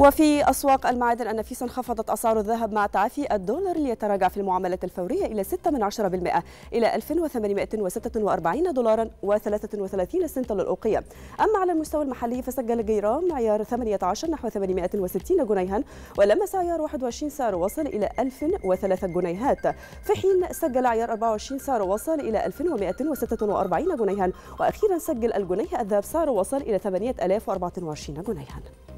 وفي أسواق المعادن النفيسة انخفضت أسعار الذهب مع تعافي الدولار ليتراجع في المعاملة الفورية إلى 6 من 10% إلى 1846 دولارا و33 سنتا للأوقية أما على المستوى المحلي فسجل جيران معيار 18 نحو 860 جنيها ولمس عيار 21 سعر وصل إلى 1003 جنيهات في حين سجل عيار 24 سعر وصل إلى 1146 جنيها وأخيرا سجل الجنيه الذهب سعر وصل إلى 8024 جنيها